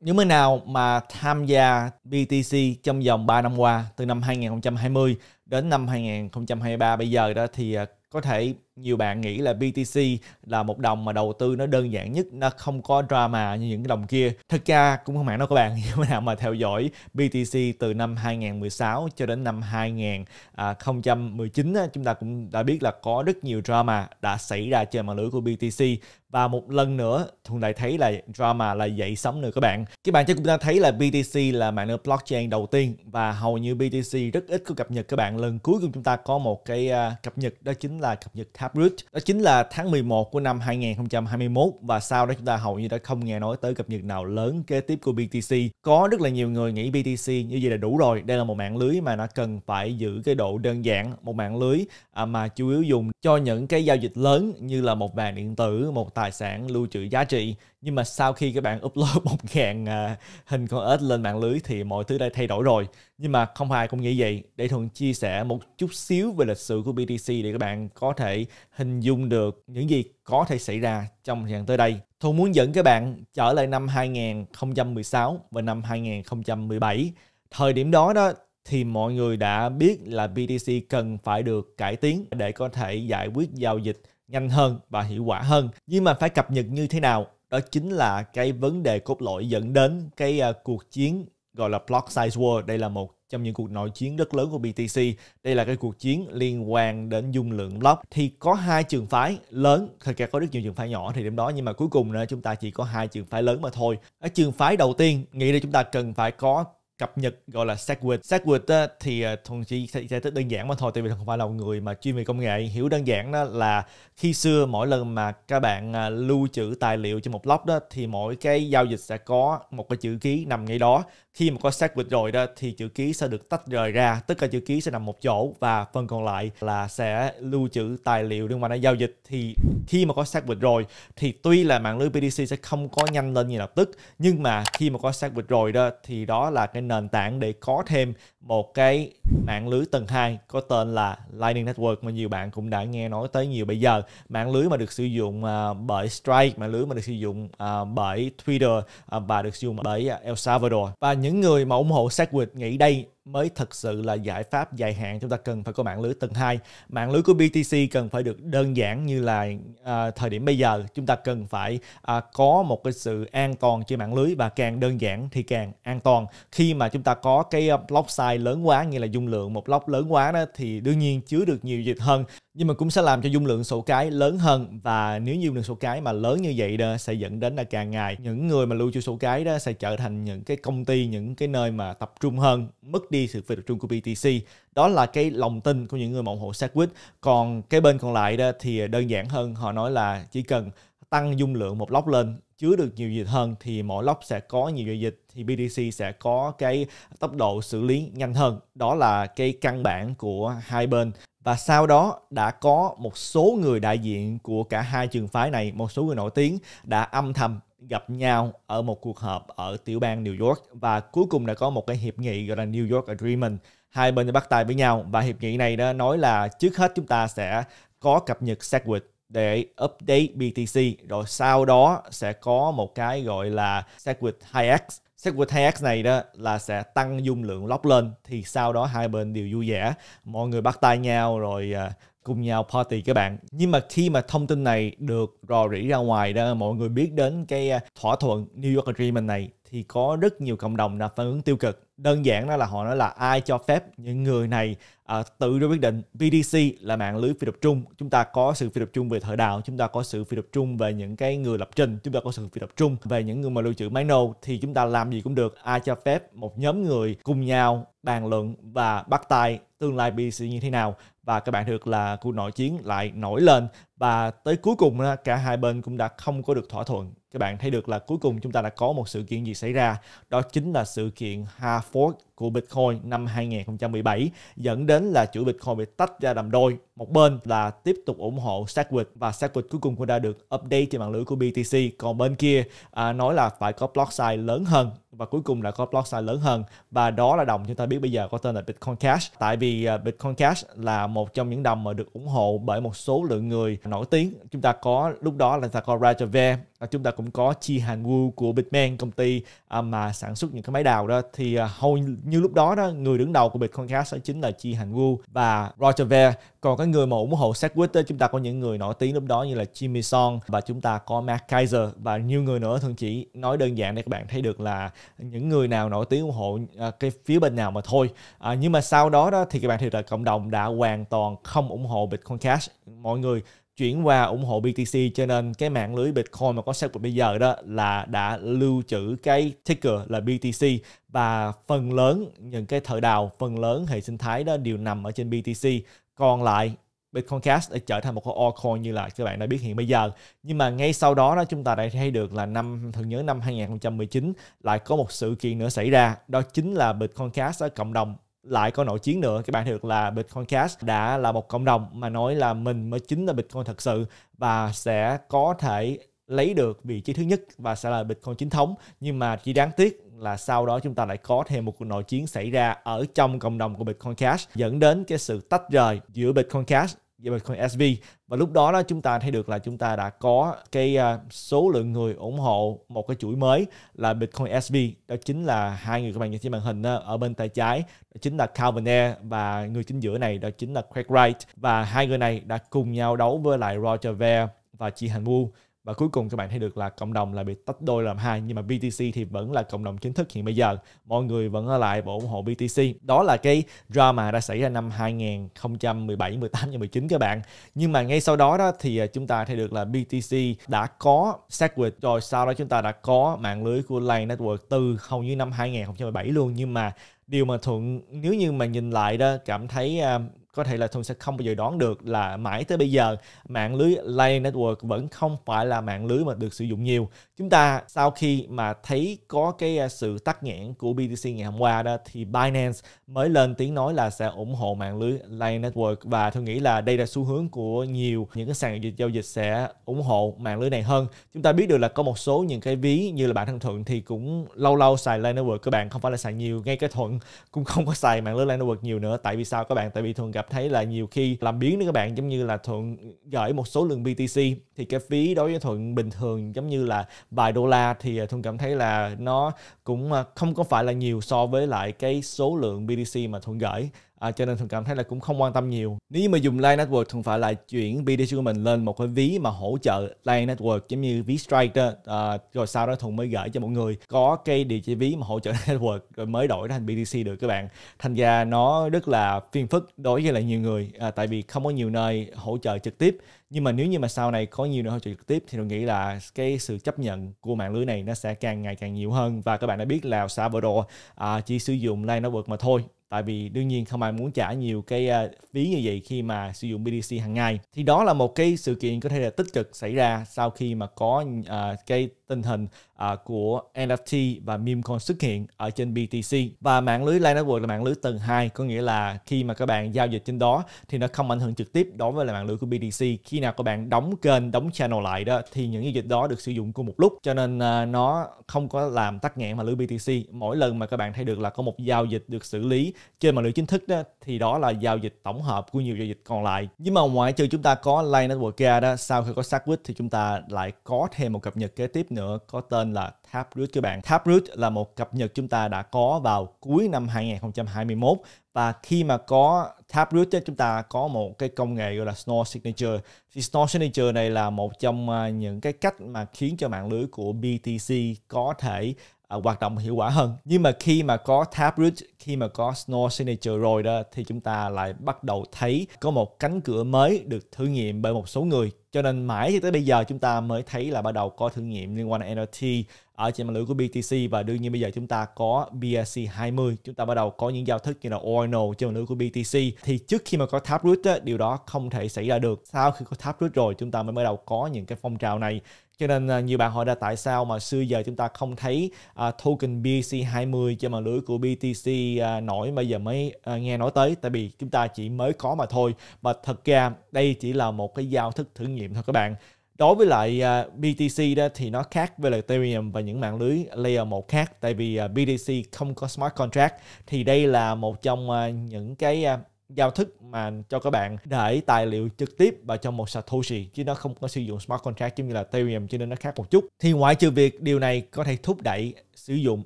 Những mới nào mà tham gia BTC trong vòng 3 năm qua, từ năm 2020 đến năm 2023 bây giờ đó thì à, có thể nhiều bạn nghĩ là BTC là một đồng mà đầu tư nó đơn giản nhất, nó không có drama như những cái đồng kia. Thật ra cũng không hẳn đâu các bạn, nếu nào mà theo dõi BTC từ năm 2016 cho đến năm 2019 chúng ta cũng đã biết là có rất nhiều drama đã xảy ra trên mạng lưới của BTC và một lần nữa thường lại thấy là drama là dậy sóng nữa các bạn. Các bạn chắc cũng đã thấy là BTC là mạng lưới blockchain đầu tiên và hầu như BTC rất ít có cập nhật các bạn. Lần cuối cùng chúng ta có một cái à, cập nhật đó chính là cập nhật Taproot đó chính là tháng 11 của năm 2021 và sau đó chúng ta hầu như đã không nghe nói tới cập nhật nào lớn kế tiếp của BTC có rất là nhiều người nghĩ BTC như vậy là đủ rồi đây là một mạng lưới mà nó cần phải giữ cái độ đơn giản một mạng lưới à, mà chủ yếu dùng cho những cái giao dịch lớn như là một vàng điện tử một tài sản lưu trữ giá trị nhưng mà sau khi các bạn upload một ngàn à, hình con ếch lên mạng lưới thì mọi thứ đã thay đổi rồi nhưng mà không ai cũng nghĩ vậy để thuận chia sẻ một chút xíu về lịch sử của BTC để các bạn có thể hình dung được những gì có thể xảy ra trong thời gian tới đây thuận muốn dẫn các bạn trở lại năm 2016 và năm 2017 thời điểm đó đó thì mọi người đã biết là BTC cần phải được cải tiến để có thể giải quyết giao dịch nhanh hơn và hiệu quả hơn nhưng mà phải cập nhật như thế nào đó chính là cái vấn đề cốt lõi dẫn đến cái uh, cuộc chiến gọi là Block Size War. Đây là một trong những cuộc nội chiến rất lớn của BTC. Đây là cái cuộc chiến liên quan đến dung lượng block. Thì có hai trường phái lớn, thật ra có rất nhiều trường phái nhỏ thì điểm đó nhưng mà cuối cùng nữa chúng ta chỉ có hai trường phái lớn mà thôi. Ở trường phái đầu tiên nghĩ là chúng ta cần phải có cập nhật gọi là SegWit. SegWit thì à, Thuần chỉ giải thích đơn giản mà thôi, tại vì Thuần không phải là một người mà chuyên về công nghệ. Hiểu đơn giản đó là khi xưa mỗi lần mà các bạn à, lưu trữ tài liệu trên một blog đó thì mỗi cái giao dịch sẽ có một cái chữ ký nằm ngay đó khi mà có xác rồi đó thì chữ ký sẽ được tách rời ra tất cả chữ ký sẽ nằm một chỗ và phần còn lại là sẽ lưu trữ tài liệu liên quan đến giao dịch thì khi mà có xác rồi thì tuy là mạng lưới BTC sẽ không có nhanh lên ngay lập tức nhưng mà khi mà có xác rồi đó thì đó là cái nền tảng để có thêm một cái mạng lưới tầng 2 có tên là Lightning Network mà nhiều bạn cũng đã nghe nói tới nhiều bây giờ mạng lưới mà được sử dụng à, bởi Strike mạng lưới mà được sử dụng à, bởi Twitter à, và được sử dụng bởi El Salvador và những người mà ủng hộ Segwit nghĩ đây mới thực sự là giải pháp dài hạn chúng ta cần phải có mạng lưới tầng 2 mạng lưới của BTC cần phải được đơn giản như là à, thời điểm bây giờ chúng ta cần phải à, có một cái sự an toàn trên mạng lưới và càng đơn giản thì càng an toàn khi mà chúng ta có cái à, block size lớn quá như là dung lượng một block lớn quá đó thì đương nhiên chứa được nhiều dịch hơn nhưng mà cũng sẽ làm cho dung lượng sổ cái lớn hơn và nếu như lượng sổ cái mà lớn như vậy đó sẽ dẫn đến là càng ngày những người mà lưu trữ sổ cái đó sẽ trở thành những cái công ty những cái nơi mà tập trung hơn mất đi đi sự việc trung của BTC đó là cái lòng tin của những người ủng hộ Segwit còn cái bên còn lại đó thì đơn giản hơn họ nói là chỉ cần tăng dung lượng một lóc lên chứa được nhiều dịch hơn thì mỗi lóc sẽ có nhiều dịch thì BTC sẽ có cái tốc độ xử lý nhanh hơn đó là cái căn bản của hai bên và sau đó đã có một số người đại diện của cả hai trường phái này một số người nổi tiếng đã âm thầm gặp nhau ở một cuộc họp ở tiểu bang New York và cuối cùng đã có một cái hiệp nghị gọi là New York Agreement. Hai bên đã bắt tay với nhau và hiệp nghị này đó nói là trước hết chúng ta sẽ có cập nhật SegWit để update BTC rồi sau đó sẽ có một cái gọi là SegWit 2x SegWit 2x này đó là sẽ tăng dung lượng lock lên thì sau đó hai bên đều vui vẻ mọi người bắt tay nhau rồi à, cùng nhau party các bạn. Nhưng mà khi mà thông tin này được rò rỉ ra ngoài đó, mọi người biết đến cái à, thỏa thuận New York Agreement này thì có rất nhiều cộng đồng đã phản ứng tiêu cực. Đơn giản đó là họ nói là ai cho phép những người này à, tự ra quyết định BDC là mạng lưới phi tập trung. Chúng ta có sự phi tập trung về thời đạo, chúng ta có sự phi tập trung về những cái người lập trình, chúng ta có sự phi tập trung về những người mà lưu trữ máy nô thì chúng ta làm gì cũng được. Ai cho phép một nhóm người cùng nhau bàn luận và bắt tay tương lai BC như thế nào và các bạn được là cuộc nội chiến lại nổi lên và tới cuối cùng cả hai bên cũng đã không có được thỏa thuận các bạn thấy được là cuối cùng chúng ta đã có một sự kiện gì xảy ra đó chính là sự kiện hard fork của Bitcoin năm 2017 dẫn đến là chuỗi Bitcoin bị tách ra làm đôi một bên là tiếp tục ủng hộ Segwit và Segwit cuối cùng cũng đã được update trên mạng lưới của BTC còn bên kia à, nói là phải có block size lớn hơn và cuối cùng là có block size lớn hơn và đó là đồng chúng ta biết biết bây giờ có tên là Bitcoin Cash tại vì à, Bitcoin Cash là một trong những đồng mà được ủng hộ bởi một số lượng người nổi tiếng chúng ta có lúc đó là ta có Rajave à, chúng ta cũng có Chi Han Wu của Bitmain công ty à, mà sản xuất những cái máy đào đó thì hầu như lúc đó đó người đứng đầu của Bitcoin Cash đó chính là Chi Han Wu và Roger Ver còn cái người mà ủng hộ Seth Witter chúng ta có những người nổi tiếng lúc đó như là Jimmy Song và chúng ta có Mark Kaiser và nhiều người nữa thường chỉ nói đơn giản để các bạn thấy được là những người nào nổi tiếng ủng hộ à, cái phía bên nào mà thôi à, nhưng mà sau đó đó thì các bạn thấy là cộng đồng đã hoàn toàn không ủng hộ Bitcoin Cash mọi người chuyển qua ủng hộ BTC cho nên cái mạng lưới Bitcoin mà có xác bây giờ đó là đã lưu trữ cái ticker là BTC và phần lớn những cái thợ đào phần lớn hệ sinh thái đó đều nằm ở trên BTC còn lại Bitcoin Cash đã trở thành một cái altcoin như là các bạn đã biết hiện bây giờ. Nhưng mà ngay sau đó đó chúng ta đã thấy được là năm thường nhớ năm 2019 lại có một sự kiện nữa xảy ra, đó chính là Bitcoin Cash ở cộng đồng lại có nội chiến nữa các bạn được là Bitcoin Cash đã là một cộng đồng mà nói là mình mới chính là Bitcoin thật sự và sẽ có thể lấy được vị trí thứ nhất và sẽ là Bitcoin chính thống nhưng mà chỉ đáng tiếc là sau đó chúng ta lại có thêm một cuộc nội chiến xảy ra ở trong cộng đồng của Bitcoin Cash dẫn đến cái sự tách rời giữa Bitcoin Cash và Bitcoin SV và lúc đó đó chúng ta thấy được là chúng ta đã có cái à, số lượng người ủng hộ một cái chuỗi mới là Bitcoin SV đó chính là hai người các bạn nhìn trên màn hình ở bên tay trái đó chính là Calvin Air và người chính giữa này đó chính là Craig Wright và hai người này đã cùng nhau đấu với lại Roger Ver và chị Hành Wu và cuối cùng các bạn thấy được là cộng đồng là bị tách đôi làm hai nhưng mà BTC thì vẫn là cộng đồng chính thức hiện bây giờ mọi người vẫn ở lại và ủng hộ BTC đó là cái drama đã xảy ra năm 2017 18 và 19 các bạn nhưng mà ngay sau đó đó thì à, chúng ta thấy được là BTC đã có Segwit rồi sau đó chúng ta đã có mạng lưới của Lane Network từ hầu như năm 2017 luôn nhưng mà điều mà thuận nếu như mà nhìn lại đó cảm thấy à, có thể là Thuận sẽ không bao giờ đoán được là mãi tới bây giờ mạng lưới Lightning Network vẫn không phải là mạng lưới mà được sử dụng nhiều. Chúng ta sau khi mà thấy có cái à, sự tắc nghẽn của BTC ngày hôm qua đó thì Binance mới lên tiếng nói là sẽ ủng hộ mạng lưới Lightning Network và tôi nghĩ là đây là xu hướng của nhiều những cái sàn giao dịch sẽ ủng hộ mạng lưới này hơn. Chúng ta biết được là có một số những cái ví như là bản thân Thuận thì cũng lâu lâu xài Lightning Network các bạn không phải là xài nhiều ngay cái Thuận cũng không có xài mạng lưới Lightning Network nhiều nữa tại vì sao các bạn tại vì thường gặp gặp thấy là nhiều khi làm biến đó các bạn giống như là thuận gửi một số lượng BTC thì cái phí đối với thuận bình thường giống như là vài đô la thì à, thuận cảm thấy là nó cũng à, không có phải là nhiều so với lại cái số lượng BTC mà thuận gửi à, cho nên thường cảm thấy là cũng không quan tâm nhiều nếu như mà dùng Line Network thường phải là chuyển BTC của mình lên một cái ví mà hỗ trợ Line Network giống như ví Strike đó à, rồi sau đó thường mới gửi cho mọi người có cái địa chỉ ví mà hỗ trợ Network rồi mới đổi thành BTC được các bạn thành ra nó rất là phiền phức đối với lại nhiều người à, tại vì không có nhiều nơi hỗ trợ trực tiếp nhưng mà nếu như mà sau này có nhiều nơi hỗ trợ trực tiếp thì tôi nghĩ là cái sự chấp nhận của mạng lưới này nó sẽ càng ngày càng nhiều hơn và các bạn đã biết là Salvador à, chỉ sử dụng Line Network mà thôi tại vì đương nhiên không ai muốn trả nhiều cái à, phí như vậy khi mà sử dụng BDC hàng ngày thì đó là một cái sự kiện có thể là tích cực xảy ra sau khi mà có à, cái tình hình uh, của NFT và meme coin xuất hiện ở trên BTC và mạng lưới Line Network là mạng lưới tầng 2 có nghĩa là khi mà các bạn giao dịch trên đó thì nó không ảnh hưởng trực tiếp đối với là mạng lưới của BTC khi nào các bạn đóng kênh đóng channel lại đó thì những giao dịch đó được sử dụng cùng một lúc cho nên uh, nó không có làm tắc nghẽn mạng lưới BTC mỗi lần mà các bạn thấy được là có một giao dịch được xử lý trên mạng lưới chính thức đó thì đó là giao dịch tổng hợp của nhiều giao dịch còn lại nhưng mà ngoại trừ chúng ta có Line Network ra đó sau khi có xác quyết thì chúng ta lại có thêm một cập nhật kế tiếp nữa có tên là Taproot các bạn. Taproot là một cập nhật chúng ta đã có vào cuối năm 2021 và khi mà có Taproot thì chúng ta có một cái công nghệ gọi là Snow Signature. Thì Snow Signature này là một trong à, những cái cách mà khiến cho mạng lưới của BTC có thể uh, hoạt động hiệu quả hơn nhưng mà khi mà có Taproot khi mà có Snow Signature rồi đó thì chúng ta lại bắt đầu thấy có một cánh cửa mới được thử nghiệm bởi một số người cho nên mãi cho tới bây giờ chúng ta mới thấy là bắt đầu có thử nghiệm liên quan đến NFT ở trên mạng lưới của BTC và đương nhiên bây giờ chúng ta có BSC 20 chúng ta bắt đầu có những giao thức như là Ordinal trên mạng lưới của BTC thì trước khi mà có Taproot á, điều đó không thể xảy ra được sau khi có Taproot rồi chúng ta mới bắt đầu có những cái phong trào này cho nên à, nhiều bạn hỏi là tại sao mà xưa giờ chúng ta không thấy uh, token BTC20 cho mà lưới của BTC uh, à, nổi bây giờ mới uh, nghe nói tới tại vì chúng ta chỉ mới có mà thôi và thật ra đây chỉ là một cái giao thức thử nghiệm thôi các bạn đối với lại uh, BTC đó thì nó khác với lại Ethereum và những mạng lưới layer 1 khác tại vì uh, BTC không có smart contract thì đây là một trong uh, những cái uh, giao thức mà cho các bạn để tài liệu trực tiếp vào trong một Satoshi chứ nó không có sử dụng smart contract giống như là Ethereum cho nên nó khác một chút. Thì ngoại trừ việc điều này có thể thúc đẩy sử dụng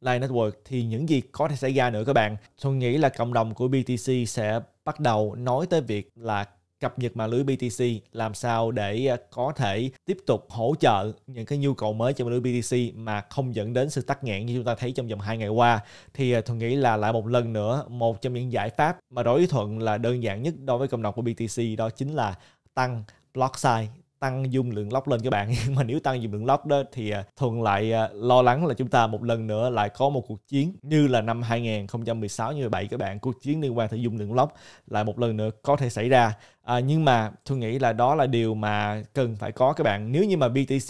Line Network thì những gì có thể xảy ra nữa các bạn. Tôi nghĩ là cộng đồng của BTC sẽ bắt đầu nói tới việc là cập nhật mạng lưới BTC làm sao để à, có thể tiếp tục hỗ trợ những cái nhu cầu mới cho mạng lưới BTC mà không dẫn đến sự tắc nghẽn như chúng ta thấy trong vòng 2 ngày qua thì à, tôi nghĩ là lại một lần nữa một trong những giải pháp mà đối với Thuận là đơn giản nhất đối với cộng đồng của BTC đó chính là tăng block size tăng dung lượng lóc lên các bạn nhưng mà nếu tăng dung lượng lóc đó thì à, thường lại à, lo lắng là chúng ta một lần nữa lại có một cuộc chiến như là năm 2016 như 17 các bạn cuộc chiến liên quan tới dung lượng lóc lại một lần nữa có thể xảy ra à, nhưng mà tôi nghĩ là đó là điều mà cần phải có các bạn nếu như mà BTC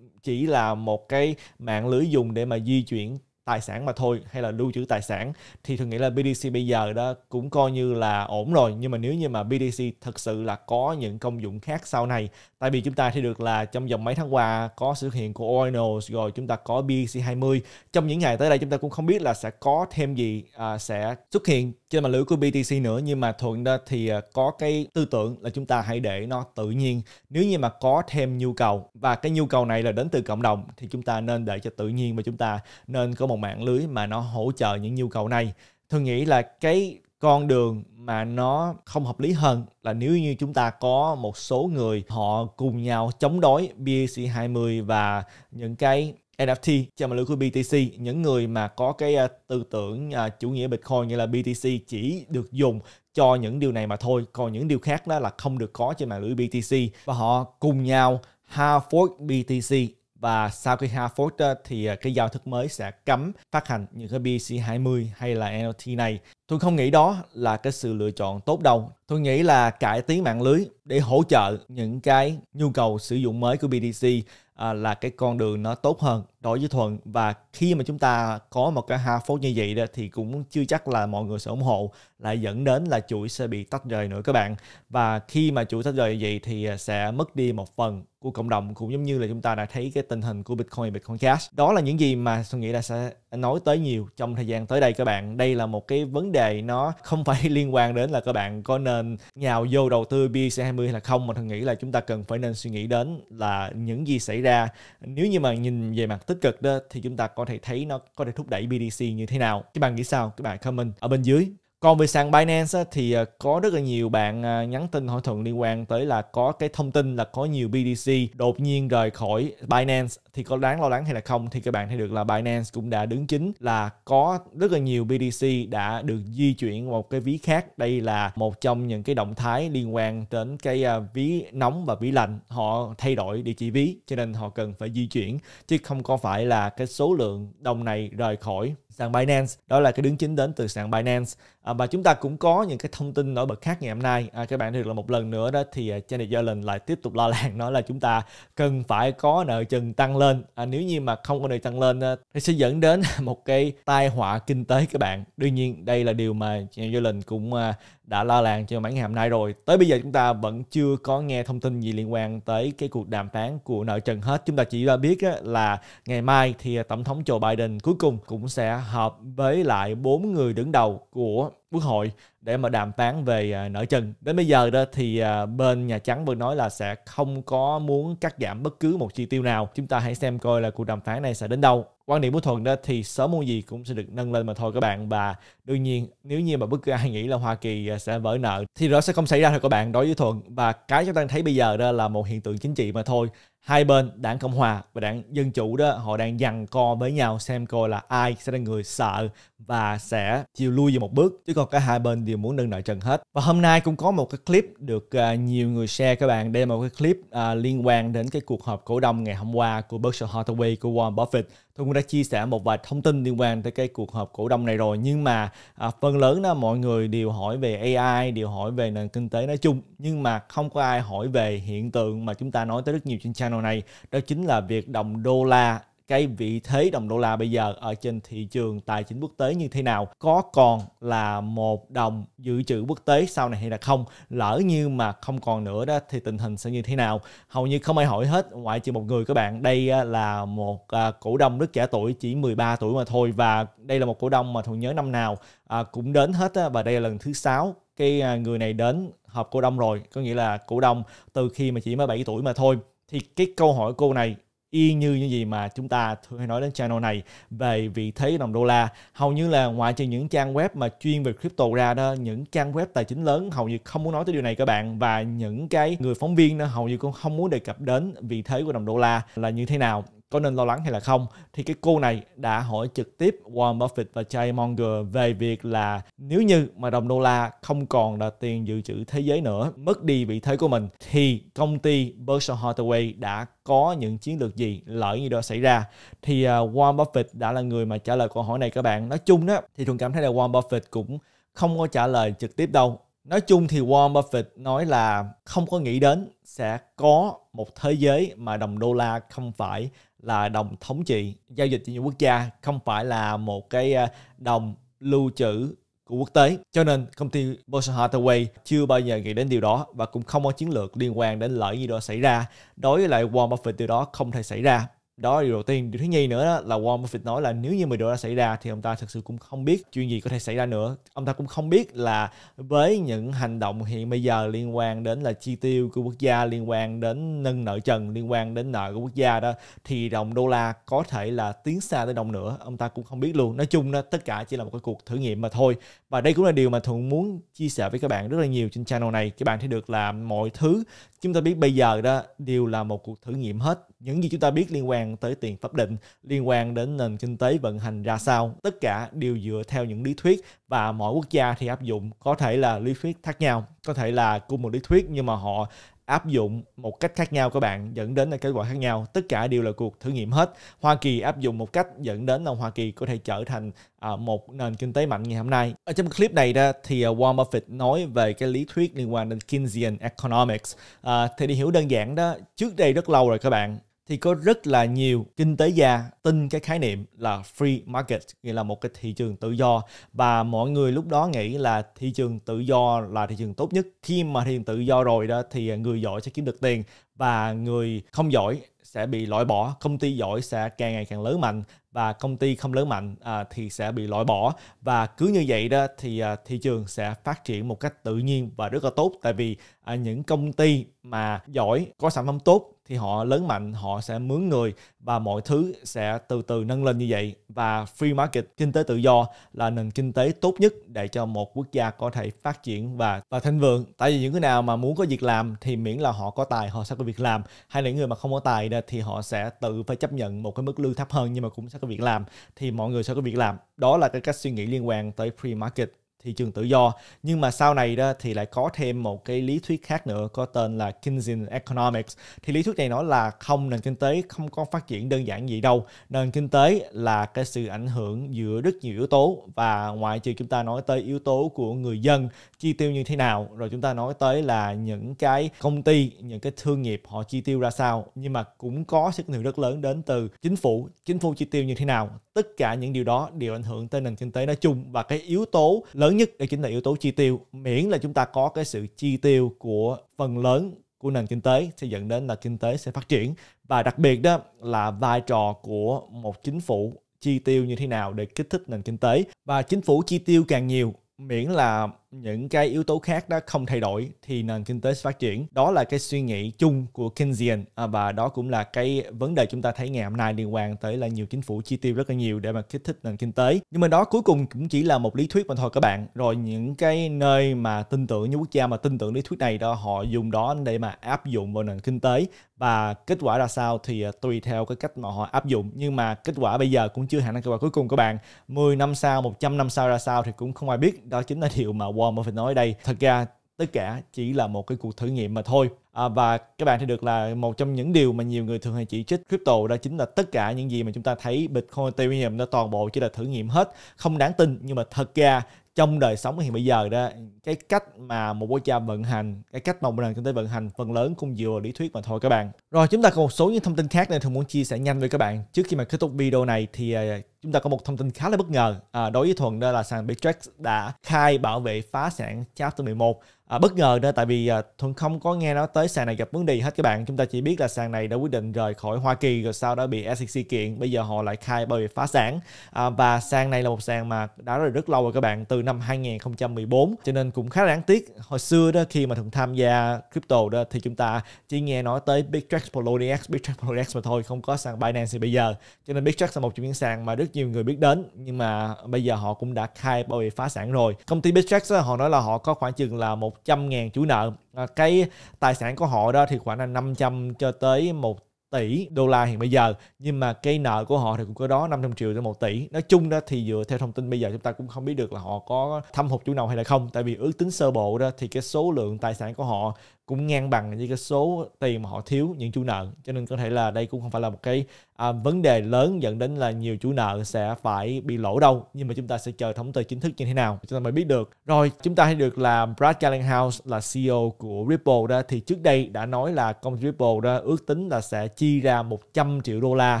chỉ là một cái mạng lưới dùng để mà di chuyển tài sản mà thôi hay là lưu trữ tài sản thì thường nghĩ là BDC bây giờ đó cũng coi như là ổn rồi nhưng mà nếu như mà BDC thực sự là có những công dụng khác sau này tại vì chúng ta thấy được là trong vòng mấy tháng qua có sự hiện của Ordinals rồi chúng ta có BDC 20 trong những ngày tới đây chúng ta cũng không biết là sẽ có thêm gì à, sẽ xuất hiện trên mạng lưới của BTC nữa nhưng mà thuận đó thì à, có cái tư tưởng là chúng ta hãy để nó tự nhiên nếu như mà có thêm nhu cầu và cái nhu cầu này là đến từ cộng đồng thì chúng ta nên để cho tự nhiên và chúng ta nên có một một mạng lưới mà nó hỗ trợ những nhu cầu này thương nghĩ là cái con đường mà nó không hợp lý hơn là nếu như chúng ta có một số người họ cùng nhau chống đối BAC20 và những cái NFT cho mạng lưới của BTC những người mà có cái à, tư tưởng à, chủ nghĩa Bitcoin như là BTC chỉ được dùng cho những điều này mà thôi còn những điều khác đó là không được có trên mạng lưới BTC và họ cùng nhau ha fork BTC và sau khi hạ phốt ờ, thì ờ, cái giao thức mới sẽ cấm phát hành những cái BC20 hay là NFT này Tôi không nghĩ đó là cái sự lựa chọn tốt đâu. Tôi nghĩ là cải tiến mạng lưới để hỗ trợ những cái nhu cầu sử dụng mới của BTC à, là cái con đường nó tốt hơn đối với Thuận và khi mà chúng ta có một cái hạ phút như vậy đó thì cũng chưa chắc là mọi người sẽ ủng hộ lại dẫn đến là chuỗi sẽ bị tách rời nữa các bạn và khi mà chuỗi tách rời như vậy thì sẽ mất đi một phần của cộng đồng cũng giống như là chúng ta đã thấy cái tình hình của Bitcoin Bitcoin Cash đó là những gì mà tôi nghĩ là sẽ nói tới nhiều trong thời gian tới đây các bạn đây là một cái vấn đề nó không phải liên quan đến là các bạn có nên nhào vô đầu tư BC20 hay là không mà thằng nghĩ là chúng ta cần phải nên suy nghĩ đến là những gì xảy ra nếu như mà nhìn về mặt tích cực đó thì chúng ta có thể thấy nó có thể thúc đẩy BDC như thế nào các bạn nghĩ sao các bạn comment ở bên dưới còn về sàn Binance thì ờ, có rất là nhiều bạn ờ, nhắn tin hỏi thuận liên quan tới là có cái thông tin là có nhiều BTC đột nhiên rời khỏi Binance thì có đáng lo lắng hay là không thì các bạn thấy được là Binance cũng đã đứng chính là có rất là nhiều BTC đã được di chuyển một cái ví khác đây là một trong những cái động thái liên quan đến cái ờ, ví nóng và ví lạnh họ thay đổi địa chỉ ví cho nên họ cần phải di chuyển chứ không có phải là cái số lượng đồng này rời khỏi sàn Binance đó là cái đứng chính đến từ sàn Binance à, và chúng ta cũng có những cái thông tin nổi bật khác ngày hôm nay à, các bạn được là một lần nữa đó thì à, Janet Yellen lại tiếp tục lo lắng nói là chúng ta cần phải có nợ trần tăng lên à, nếu như mà không có nợ tăng lên à, thì sẽ dẫn đến một cái tai họa kinh tế các bạn đương nhiên đây là điều mà Janet Yellen cũng à, đã lo làng cho bản ngày hôm nay rồi. Tới bây giờ chúng ta vẫn chưa có nghe thông tin gì liên quan tới cái cuộc đàm phán của nợ trần hết. Chúng ta chỉ đã biết là ngày mai thì Tổng thống Joe Biden cuối cùng cũng sẽ họp với lại bốn người đứng đầu của Quốc hội để mà đàm phán về à, nợ trần. Đến bây giờ đó thì à, bên Nhà Trắng vẫn nói là sẽ không có muốn cắt giảm bất cứ một chi tiêu nào. Chúng ta hãy xem coi là cuộc đàm phán này sẽ đến đâu quan điểm của thuần đó thì sớm muộn gì cũng sẽ được nâng lên mà thôi các bạn và đương nhiên nếu như mà bất cứ ai nghĩ là hoa kỳ à, sẽ vỡ nợ thì đó sẽ không xảy ra thôi các bạn đối với thuận và cái chúng ta thấy bây giờ đó là một hiện tượng chính trị mà thôi hai bên đảng cộng hòa và đảng dân chủ đó họ đang giằng co với nhau xem coi là ai sẽ là người sợ và sẽ chiều lui về một bước chứ còn cả hai bên đều muốn nâng nợ trần hết và hôm nay cũng có một cái clip được uh, nhiều người share các bạn đây là một cái clip uh, liên quan đến cái cuộc họp cổ đông ngày hôm qua của Berkshire Hathaway của Warren Buffett tôi cũng đã chia sẻ một vài thông tin liên quan tới cái cuộc họp cổ đông này rồi nhưng mà à, phần lớn là mọi người đều hỏi về AI đều hỏi về nền kinh tế nói chung nhưng mà không có ai hỏi về hiện tượng mà chúng ta nói tới rất nhiều trên channel này đó chính là việc đồng đô la cái vị thế đồng đô la bây giờ ở trên thị trường tài chính quốc tế như thế nào có còn là một đồng dự trữ quốc tế sau này hay là không lỡ như mà không còn nữa đó thì tình hình sẽ như thế nào hầu như không ai hỏi hết ngoại trừ một người các bạn đây là một à, cổ đông rất trẻ tuổi chỉ 13 tuổi mà thôi và đây là một cổ đông mà thuận nhớ năm nào à, cũng đến hết và đây là lần thứ sáu cái à, người này đến họp cổ đông rồi có nghĩa là cổ đông từ khi mà chỉ mới 7 tuổi mà thôi thì cái câu hỏi cô này y như những gì mà chúng ta thường hay nói đến channel này về vị thế đồng đô la hầu như là ngoại trừ những trang web mà chuyên về crypto ra đó những trang web tài chính lớn hầu như không muốn nói tới điều này các bạn và những cái người phóng viên đó, hầu như cũng không muốn đề cập đến vị thế của đồng đô la là như thế nào có nên lo lắng hay là không thì cái cô này đã hỏi trực tiếp Warren Buffett và Jay Munger về việc là nếu như mà đồng đô la không còn là tiền dự trữ thế giới nữa mất đi vị thế của mình thì công ty Berkshire Hathaway đã có những chiến lược gì lỡ như đó xảy ra thì à, Warren Buffett đã là người mà trả lời câu hỏi này các bạn nói chung đó thì thường cảm thấy là Warren Buffett cũng không có trả lời trực tiếp đâu Nói chung thì Warren Buffett nói là không có nghĩ đến sẽ có một thế giới mà đồng đô la không phải là đồng thống trị giao dịch trên nhiều quốc gia không phải là một cái à, đồng lưu trữ của quốc tế cho nên công ty Berkshire Hathaway chưa bao giờ nghĩ đến điều đó và cũng không có chiến lược liên quan đến lợi gì đó xảy ra đối với lại Warren Buffett điều đó không thể xảy ra đó là điều đầu tiên điều thứ nhì nữa đó là Warren Buffett nói là nếu như mười điều đó xảy ra thì ông ta thực sự cũng không biết chuyện gì có thể xảy ra nữa ông ta cũng không biết là với những hành động hiện bây giờ liên quan đến là chi tiêu của quốc gia liên quan đến nâng nợ trần liên quan đến nợ của quốc gia đó thì đồng đô la có thể là tiến xa tới đồng nữa ông ta cũng không biết luôn nói chung đó tất cả chỉ là một cái cuộc thử nghiệm mà thôi và đây cũng là điều mà thuận muốn chia sẻ với các bạn rất là nhiều trên channel này các bạn thấy được là mọi thứ chúng ta biết bây giờ đó đều là một cuộc thử nghiệm hết những gì chúng ta biết liên quan quan tới tiền pháp định, liên quan đến nền kinh tế vận hành ra sao. Tất cả đều dựa theo những lý thuyết và mỗi quốc gia thì áp dụng có thể là lý thuyết khác nhau, có thể là cùng một lý thuyết nhưng mà họ áp dụng một cách khác nhau các bạn dẫn đến là kết quả khác nhau tất cả đều là cuộc thử nghiệm hết Hoa Kỳ áp dụng một cách dẫn đến là Hoa Kỳ có thể trở thành à, một nền kinh tế mạnh ngày hôm nay ở trong clip này đó thì à, Warren Buffett nói về cái lý thuyết liên quan đến Keynesian Economics à, thì đi hiểu đơn giản đó trước đây rất lâu rồi các bạn thì có rất là nhiều kinh tế gia tin cái khái niệm là free market nghĩa là một cái thị trường tự do và mọi người lúc đó nghĩ là thị trường tự do là thị trường tốt nhất khi mà thị trường tự do rồi đó thì người giỏi sẽ kiếm được tiền và người không giỏi sẽ bị loại bỏ công ty giỏi sẽ càng ngày càng lớn mạnh và công ty không lớn mạnh à, thì sẽ bị loại bỏ và cứ như vậy đó thì à, thị trường sẽ phát triển một cách tự nhiên và rất là tốt tại vì à, những công ty mà giỏi có sản phẩm tốt thì họ lớn mạnh họ sẽ mướn người và mọi thứ sẽ từ từ nâng lên như vậy và free market kinh tế tự do là nền kinh tế tốt nhất để cho một quốc gia có thể phát triển và và thịnh vượng tại vì những cái nào mà muốn có việc làm thì miễn là họ có tài họ sẽ có việc làm hay là những người mà không có tài thì họ sẽ tự phải chấp nhận một cái mức lương thấp hơn nhưng mà cũng sẽ có việc làm thì mọi người sẽ có việc làm đó là cái cách suy nghĩ liên quan tới free market thị trường tự do nhưng mà sau này đó thì lại có thêm một cái lý thuyết khác nữa có tên là Keynesian Economics thì lý thuyết này nói là không nền kinh tế không có phát triển đơn giản gì đâu nền kinh tế là cái sự ảnh hưởng giữa rất nhiều yếu tố và ngoại trừ chúng ta nói tới yếu tố của người dân chi tiêu như thế nào rồi chúng ta nói tới là những cái công ty những cái thương nghiệp họ chi tiêu ra sao nhưng mà cũng có sức ảnh hưởng rất lớn đến từ chính phủ chính phủ chi tiêu như thế nào tất cả những điều đó đều ảnh hưởng tới nền kinh tế nói chung và cái yếu tố lớn nhất đó chính là yếu tố chi tiêu miễn là chúng ta có cái sự chi tiêu của phần lớn của nền kinh tế sẽ dẫn đến là kinh tế sẽ phát triển và đặc biệt đó là vai trò của một chính phủ chi tiêu như thế nào để kích thích nền kinh tế và chính phủ chi tiêu càng nhiều miễn là những cái yếu tố khác đó không thay đổi thì nền kinh tế sẽ phát triển. Đó là cái suy nghĩ chung của Keynesian à, và đó cũng là cái vấn đề chúng ta thấy ngày hôm nay liên quan tới là nhiều chính phủ chi tiêu rất là nhiều để mà kích thích nền kinh tế. Nhưng mà đó cuối cùng cũng chỉ là một lý thuyết mà thôi các bạn. Rồi những cái nơi mà tin tưởng những quốc gia mà tin tưởng lý thuyết này đó họ dùng đó để mà áp dụng vào nền kinh tế và kết quả ra sao thì à, tùy theo cái cách mà họ áp dụng nhưng mà kết quả bây giờ cũng chưa hẳn là kết quả cuối cùng các bạn. 10 năm sau, 100 năm sau ra sao thì cũng không ai biết. Đó chính là điều mà Warren phải nói đây thật ra tất cả chỉ là một cái cuộc thử nghiệm mà thôi à, và các bạn thấy được là một trong những điều mà nhiều người thường hay chỉ trích crypto đó chính là tất cả những gì mà chúng ta thấy Bitcoin, Ethereum nó toàn bộ chỉ là thử nghiệm hết không đáng tin nhưng mà thật ra trong đời sống hiện bây giờ đó cái cách mà một quốc gia vận hành cái cách mà một nền kinh tế vận hành phần lớn cũng dựa vào lý thuyết mà thôi các bạn rồi chúng ta có một số những thông tin khác này thường muốn chia sẻ nhanh với các bạn trước khi mà kết thúc video này thì à, chúng ta có một thông tin khá là bất ngờ à, đối với thuận đó là sàn Bitrex đã khai bảo vệ phá sản chapter 11 à, bất ngờ đó tại vì à, thuận không có nghe nói tới sàn này gặp vấn đề hết các bạn chúng ta chỉ biết là sàn này đã quyết định rời khỏi Hoa Kỳ rồi sau đó bị SEC kiện bây giờ họ lại khai bởi vì phá sản à, và sàn này là một sàn mà đã rồi rất lâu rồi các bạn từ năm 2014 cho nên cũng khá là đáng tiếc hồi xưa đó khi mà thuận tham gia crypto đó thì chúng ta chỉ nghe nói tới Bitrex, Poloniex Bitrex, Poloniex mà thôi không có sàn Binance thì bây giờ cho nên Bitrex là một trong những sàn mà rất nhiều người biết đến nhưng mà bây giờ họ cũng đã khai bởi vì phá sản rồi công ty Bitrex đó, họ nói là họ có khoảng chừng là một 100 000 chủ nợ à, cái tài sản của họ đó thì khoảng là 500 cho tới 1 tỷ đô la hiện bây giờ nhưng mà cái nợ của họ thì cũng có đó 500 triệu tới 1 tỷ nói chung đó thì dựa theo thông tin bây giờ chúng ta cũng không biết được là họ có thâm hụt chủ nợ hay là không tại vì ước tính sơ bộ đó thì cái số lượng tài sản của họ cũng ngang bằng với cái số tiền mà họ thiếu những chủ nợ cho nên có thể là đây cũng không phải là một cái à, vấn đề lớn dẫn đến là nhiều chủ nợ sẽ phải bị lỗ đâu nhưng mà chúng ta sẽ chờ thống kê chính thức như thế nào chúng ta mới biết được rồi chúng ta thấy được là Brad Gallinghouse là CEO của Ripple đó thì trước đây đã nói là công ty Ripple đó ước tính là sẽ chi ra 100 triệu đô la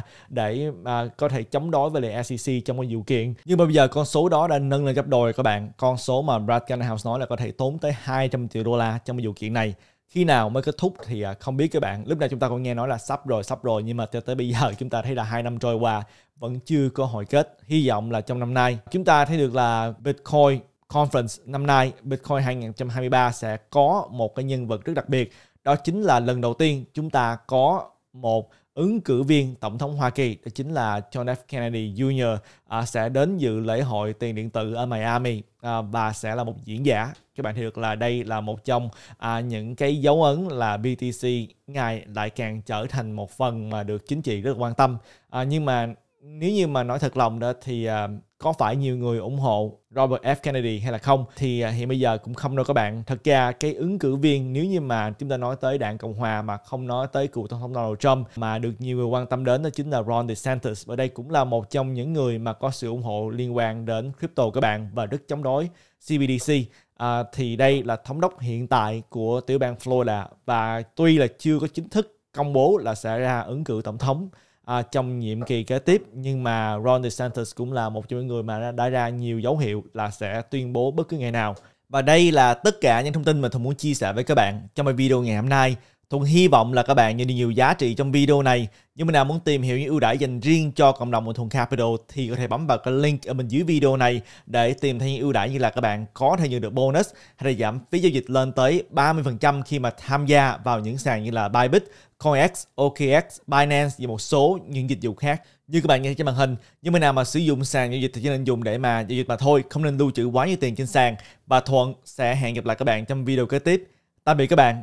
để à, có thể chống đối với lại SEC trong một vụ kiện nhưng mà bây giờ con số đó đã nâng lên gấp đôi các bạn con số mà Brad Gallinghouse nói là có thể tốn tới 200 triệu đô la trong một vụ kiện này khi nào mới kết thúc thì à, không biết các bạn lúc nào chúng ta còn nghe nói là sắp rồi sắp rồi nhưng mà cho tới bây giờ chúng ta thấy là hai năm trôi qua vẫn chưa có hồi kết hy vọng là trong năm nay chúng ta thấy được là Bitcoin Conference năm nay Bitcoin 2023 sẽ có một cái nhân vật rất đặc biệt đó chính là lần đầu tiên chúng ta có một ứng cử viên tổng thống Hoa Kỳ đó chính là John F Kennedy Jr. À, sẽ đến dự lễ hội tiền điện tử ở Miami à, và sẽ là một diễn giả các bạn thấy được là đây là một trong à, những cái dấu ấn là BTC ngày lại càng trở thành một phần mà được chính trị rất quan tâm à, nhưng mà nếu như mà nói thật lòng đó thì à, có phải nhiều người ủng hộ Robert F Kennedy hay là không thì à, hiện bây giờ cũng không đâu các bạn thật ra cái ứng cử viên nếu như mà chúng ta nói tới đảng cộng hòa mà không nói tới cựu tổng thống Donald Trump mà được nhiều người quan tâm đến đó chính là Ron DeSantis và đây cũng là một trong những người mà có sự ủng hộ liên quan đến crypto các bạn và rất chống đối CBDC À, thì đây là thống đốc hiện tại của tiểu bang Florida và tuy là chưa có chính thức công bố là sẽ ra ứng cử tổng thống à, trong nhiệm kỳ kế tiếp nhưng mà Ron DeSantis cũng là một trong những người mà đã ra nhiều dấu hiệu là sẽ tuyên bố bất cứ ngày nào và đây là tất cả những thông tin mà tôi muốn chia sẻ với các bạn trong bài video ngày hôm nay. Tuấn hy vọng là các bạn nhận được nhiều giá trị trong video này. Những bạn nào muốn tìm hiểu những ưu đãi dành riêng cho cộng đồng của Thuận Capital thì có thể bấm vào cái link ở bên dưới video này để tìm thấy những ưu đãi như là các bạn có thể nhận được bonus hay là giảm phí giao dịch lên tới 30% khi mà tham gia vào những sàn như là Bybit, CoinX, OKX, Binance và một số những dịch vụ khác. Như các bạn nghe trên màn hình, những người nào mà sử dụng sàn giao dịch thì chỉ nên dùng để mà giao dịch mà thôi, không nên lưu trữ quá nhiều tiền trên sàn. Và Thuận sẽ hẹn gặp lại các bạn trong video kế tiếp. Tạm biệt các bạn.